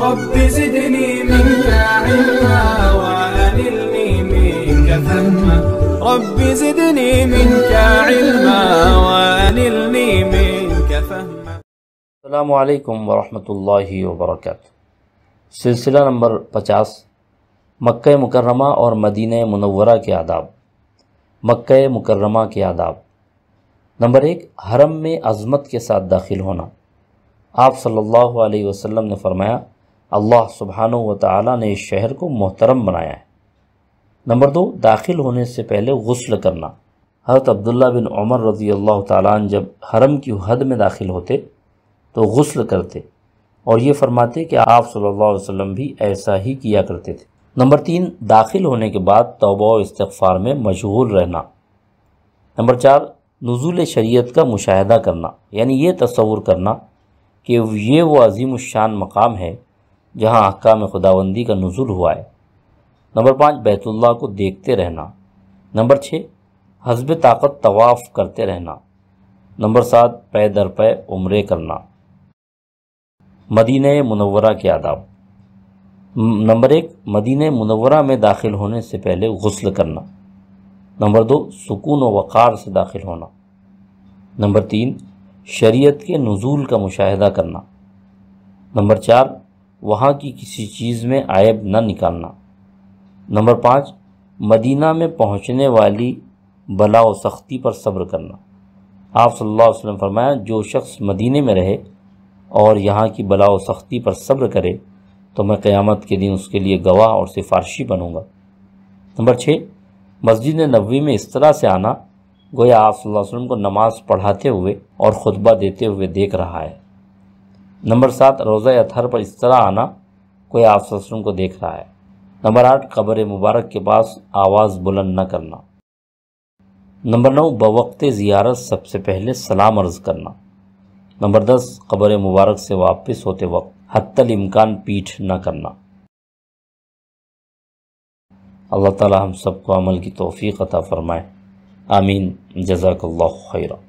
رب زدني منك علما وأنلني منك فهما رب زدني منك علما وأنلني منك فهما السلام عليكم ورحمة الله وبركاته सिलसिला नंबर पचास मक् मुकर्रमा और मदीन मुनवरा के आदाब मक् मुकर्रमा के आदाब नंबर एक हरम में अज़मत के साथ दाखिल होना आप सल्लल्लाहु अलैहि वसल्लम ने फरमाया अल्लाह सुबहान व ने इस शहर को मोहतरम बनाया है नंबर दो दाखिल होने से पहले गसल करना हज़रत अब्दुल्ला बिन उमर रज़ी अल्लाह तन जब हरम की हद में दाखिल होते तो गसल करते और ये फरमाते कि आप सल्लल्लाहु अलैहि वसल्लम भी ऐसा ही किया करते थे नंबर तीन दाखिल होने के बाद तोबा इस्तफ़ार में मशगूल रहना नंबर चार नज़ुल शरीयत का मुशाह करना यानी ये तस्वुर करना कि ये वो अजीम शान मकाम है जहाँ अहकाम खुदाबंदी का नज़ुल हुआ है नंबर पाँच बैतुल्ला को देखते रहना नंबर छः हजब ताकत तवाफ़ करते रहना नंबर सात पै दर पै उम्र करना मदीन मुनवरा के आदाब नंबर एक मदीन मुनवरा में दाखिल होने से पहले गसल करना नंबर दो सुकून व वक़ार से दाखिल होना नंबर तीन शरीयत के नज़ूल का मुशाह करना नंबर चार वहाँ की किसी चीज़ में आयब न निकालना नंबर पाँच मदीना में पहुँचने वाली बला व सख्ती पर सब्र करना आप सल्लल्लाहु अलैहि वसल्लम फरमाया जो शख्स मदीने में रहे और यहाँ की बला व सख्ती पर सब्र करे तो मैं क़यामत के दिन उसके लिए गवाह और सिफारशी बनूँगा नंबर छः मस्जिद नबी में इस तरह से आना गोया आप वसल्लम को नमाज़ पढ़ाते हुए और ख़ुतबा देते हुए देख रहा है नंबर सात रोज़ा अथर पर इस तरह आना कोई आप ससुरम को देख रहा है नंबर आठ कब्र मुबारक के पास आवाज़ बुलंद न करना नंबर नौ बवक्त ज़ियारत सबसे पहले सलाम अर्ज़ करना नंबर दस कब्र मुबारक से वापस होते वक्त हत्तल इम्कान पीठ न करना अल्लाह ताला हम सबको अमल की तोफ़ी अता फ़रमाए आमीन जजाकल्ला खैरा